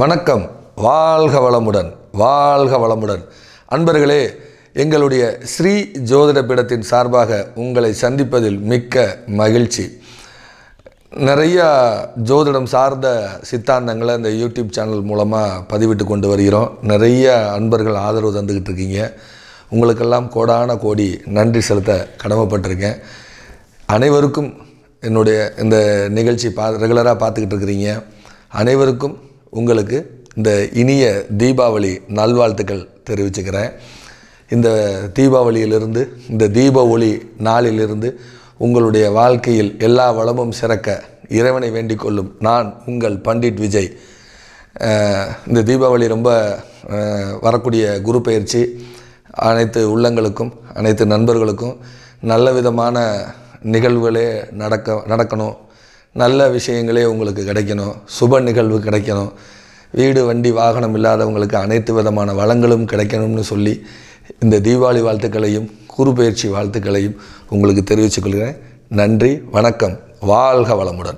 வணக்கம் வாழ்க வளமுடன் வாழ்க வளமுடன் அன்பர்களே எங்களுடைய ஸ்ரீ ஜோதிட பீடத்தின் சார்பாக உங்களை சந்திப்பதில் மிக்க மகிழ்ச்சி நிறையா ஜோதிடம் சார்ந்த சித்தாந்தங்களை அந்த யூடியூப் சேனல் மூலமாக பதிவிட்டு கொண்டு வருகிறோம் நிறைய அன்பர்கள் ஆதரவு தந்துக்கிட்டு இருக்கீங்க உங்களுக்கெல்லாம் கோடான கோடி நன்றி செலுத்த கடமைப்பட்டிருக்கேன் அனைவருக்கும் என்னுடைய இந்த நிகழ்ச்சி பா ரெகுலராக பார்த்துக்கிட்டு இருக்கிறீங்க அனைவருக்கும் உங்களுக்கு இந்த இனிய தீபாவளி நல்வாழ்த்துக்கள் தெரிவிச்சுக்கிறேன் இந்த தீபாவளியிலிருந்து இந்த தீப ஒளி நாளிலிருந்து உங்களுடைய வாழ்க்கையில் எல்லா வளமும் சிறக்க இறைவனை வேண்டிக் கொள்ளும் நான் உங்கள் பண்டிட் விஜய் இந்த தீபாவளி ரொம்ப வரக்கூடிய குரு பயிற்சி அனைத்து உள்ளங்களுக்கும் அனைத்து நண்பர்களுக்கும் நல்ல விதமான நிகழ்வுகளே நடக்க நடக்கணும் நல்ல விஷயங்களே உங்களுக்கு கிடைக்கணும் சுப நிகழ்வு கிடைக்கணும் வீடு வண்டி வாகனம் இல்லாதவங்களுக்கு அனைத்து விதமான வளங்களும் கிடைக்கணும்னு சொல்லி இந்த தீபாவளி வாழ்த்துக்களையும் குறுபெயர்ச்சி வாழ்த்துக்களையும் உங்களுக்கு தெரிவித்துக்கொள்கிறேன் நன்றி வணக்கம் வாழ்க வளமுடன்